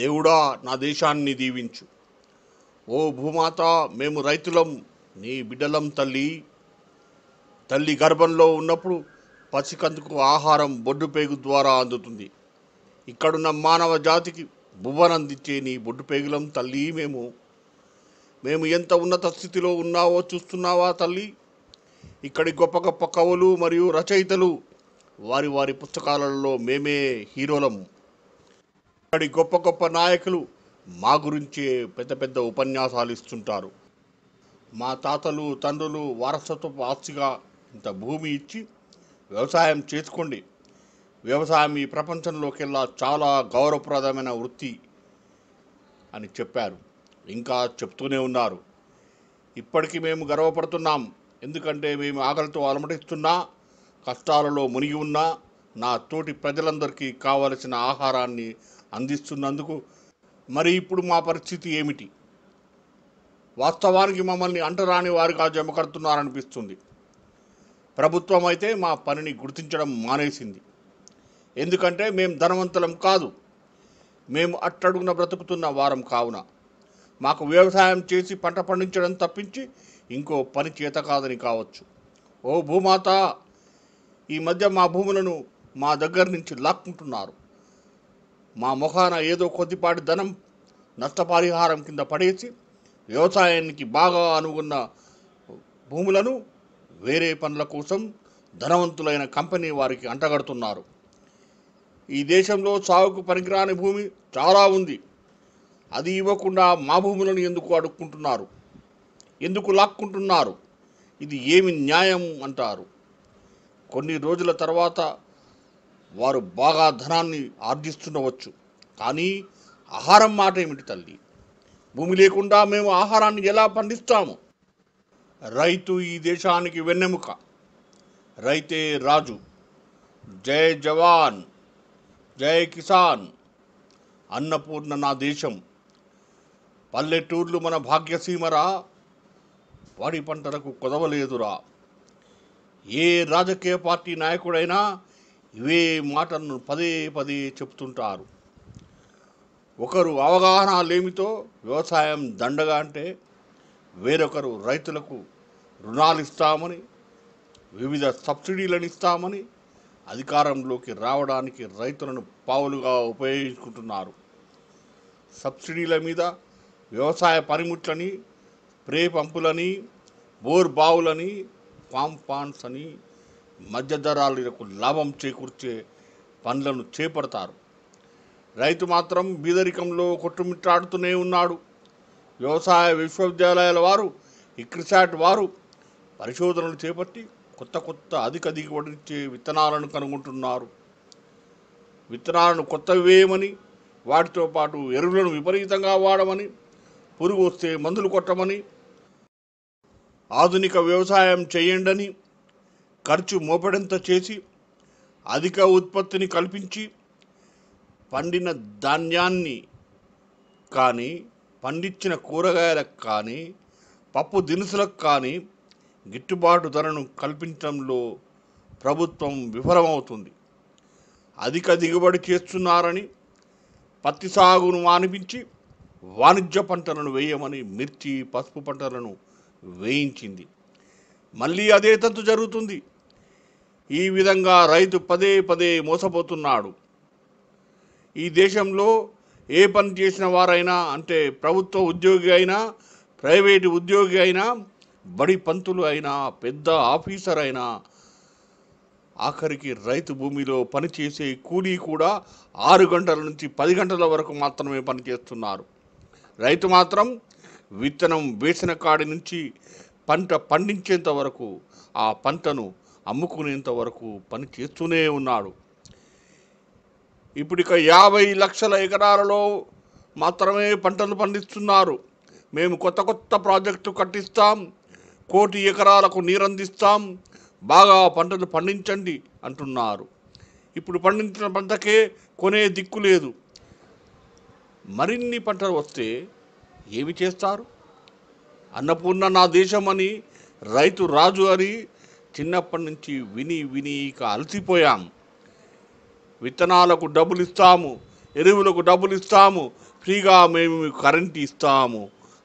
దేవుడా నా దేశాన్ని దీవించు ఓ భూమాత మేము రైతులం నీ బిడ్డలం తల్లి తల్లి గర్భంలో ఉన్నప్పుడు పసికందుకు ఆహారం బొడ్డు పేగు ద్వారా అందుతుంది ఇక్కడున్న మానవ జాతికి బువ్వనందించే నీ బొడ్డు పేగులం తల్లి మేము మేము ఎంత ఉన్నత స్థితిలో ఉన్నావో చూస్తున్నావా తల్లి ఇక్కడి గొప్ప గొప్ప కవులు మరియు రచయితలు వారి వారి పుస్తకాలలో మేమే హీరోలం అక్కడి గొప్ప గొప్ప నాయకులు మా గురించే పెద్ద పెద్ద ఉపన్యాసాలు ఇస్తుంటారు మా తాతలు తండ్రులు వారసత్వ ఆస్తిగా ఇంత భూమి ఇచ్చి వ్యవసాయం చేసుకోండి వ్యవసాయం ఈ ప్రపంచంలోకెల్లా చాలా గౌరవప్రదమైన వృత్తి అని చెప్పారు ఇంకా చెప్తూనే ఉన్నారు ఇప్పటికీ మేము గర్వపడుతున్నాం ఎందుకంటే మేము ఆకలితో అలమటిస్తున్నా కష్టాలలో మునిగి ఉన్నా నా తోటి ప్రజలందరికీ కావలసిన ఆహారాన్ని అందిస్తున్నందుకు మరి ఇప్పుడు మా పరిస్థితి ఏమిటి వాస్తవానికి మమ్మల్ని అంటరాని వారుగా కడుతున్నారనిపిస్తుంది ప్రభుత్వం అయితే మా పనిని గుర్తించడం మానేసింది ఎందుకంటే మేము ధనవంతులం కాదు మేము అట్టడుగున బ్రతుకుతున్న వారం కావున మాకు వ్యవసాయం చేసి పంట పండించడం తప్పించి ఇంకో పని చేత కాదని కావచ్చు ఓ భూమాత ఈ మధ్య మా భూములను మా దగ్గర నుంచి లాక్కుంటున్నారు మా ముఖాన ఏదో కొద్దిపాటి ధనం నష్టపరిహారం కింద పడేసి వ్యవసాయానికి బాగా అనుగున్న భూములను వేరే పనుల కోసం ధనవంతులైన కంపెనీ వారికి అంటగడుతున్నారు ఈ దేశంలో సాగుకు పనికిరాని భూమి చాలా ఉంది అది ఇవ్వకుండా మా భూములను ఎందుకు అడుక్కుంటున్నారు ఎందుకు లాక్కుంటున్నారు ఇది ఏమి న్యాయం అంటారు కొన్ని రోజుల తర్వాత వారు బాగా ధనాన్ని ఆర్జిస్తుండవచ్చు కానీ ఆహారం మాట ఏమిటి తల్లి భూమి లేకుండా మేము ఆహారాన్ని ఎలా పండిస్తాము రైతు ఈ దేశానికి వెన్నెముక రైతే రాజు జై జవాన్ జై కిసాన్ అన్నపూర్ణ నా దేశం పల్లెటూర్లు మన భాగ్యసీమరా వాడి పంటలకు కొదవలేదురా ఏ రాజకీయ పార్టీ నాయకుడైనా ఇవే మాటలను పదే పదే చెప్తుంటారు ఒకరు అవగాహన లేమితో వ్యవసాయం దండగా అంటే వేరొకరు రైతులకు రుణాలు ఇస్తామని వివిధ సబ్సిడీలను ఇస్తామని అధికారంలోకి రావడానికి రైతులను పావులుగా ఉపయోగించుకుంటున్నారు సబ్సిడీల మీద వ్యవసాయ పనిముట్లని స్ప్రే పంపులని బోర్ బావులని పాంపాన్స్ అని మధ్యధరాలకు లాభం చేకూర్చే పనులను చేపడతారు రైతు మాత్రం బీదరికంలో కొట్టుమిట్టాడుతూనే ఉన్నాడు వ్యవసాయ విశ్వవిద్యాలయాల వారు ఇక్రిసాట్ వారు పరిశోధనలు చేపట్టి కొత్త కొత్త అధిక దిగుబడిచ్చే విత్తనాలను కనుగొంటున్నారు విత్తనాలను కొత్తవి వేయమని వాటితో పాటు ఎరువులను విపరీతంగా వాడమని పురుగు వస్తే మందులు కొట్టమని ఆధునిక వ్యవసాయం చేయండని ఖర్చు మోపడంత చేసి అధిక ఉత్పత్తిని కల్పించి పండిన ధాన్యాన్ని కానీ పండించిన కూరగాయలకు కానీ పప్పు దినుసులకు కానీ గిట్టుబాటు ధరను కల్పించడంలో ప్రభుత్వం విఫలమవుతుంది అధిక దిగుబడి చేస్తున్నారని పత్తి సాగును మానిపించి వాణిజ్య పంటలను వేయమని మిర్చి పసుపు పంటలను వేయించింది మళ్ళీ అదే తంతు జరుగుతుంది ఈ విధంగా రైతు పదే పదే మోసపోతున్నాడు ఈ దేశంలో ఏ పని చేసిన వారైనా అంటే ప్రభుత్వ ఉద్యోగి అయినా ప్రైవేటు ఉద్యోగి అయినా బడి పంతులు అయినా పెద్ద ఆఫీసర్ అయినా ఆఖరికి రైతు భూమిలో పనిచేసే కూలీ కూడా ఆరు గంటల నుంచి పది గంటల వరకు మాత్రమే పనిచేస్తున్నారు రైతు మాత్రం విత్తనం వేసిన కాడి నుంచి పంట పండించేంత వరకు ఆ పంటను అమ్ముకునేంత వరకు పని చేస్తూనే ఉన్నాడు ఇక యాభై లక్షల ఎకరాలలో మాత్రమే పంటలు పండిస్తున్నారు మేము కొత్త కొత్త ప్రాజెక్టు కట్టిస్తాం కోటి ఎకరాలకు నీరందిస్తాం బాగా పంటలు పండించండి అంటున్నారు ఇప్పుడు పండించిన పంటకే కొనే దిక్కు లేదు మరిన్ని పంటలు వస్తే ఏమి చేస్తారు అన్నపూర్ణ నా దేశం అని రైతు రాజు అని చిన్నప్పటి నుంచి విని విని ఇక అలసిపోయాం విత్తనాలకు డబ్బులు ఇస్తాము ఎరువులకు డబ్బులు ఇస్తాము ఫ్రీగా మేము కరెంటు ఇస్తాము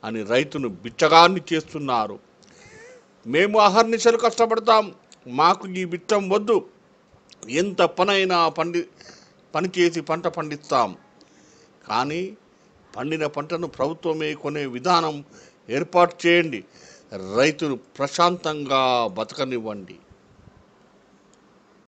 అని రైతును బిచ్చగాన్ని చేస్తున్నారు మేము అహర్నిశలు కష్టపడతాం మాకు ఈ బిచ్చం వద్దు ఎంత పనైనా పండి పనిచేసి పంట పండిస్తాం కానీ పండిన పంటను ప్రభుత్వమే కొనే విధానం ఏర్పాటు చేయండి రైతులు ప్రశాంతంగా బతకనివ్వండి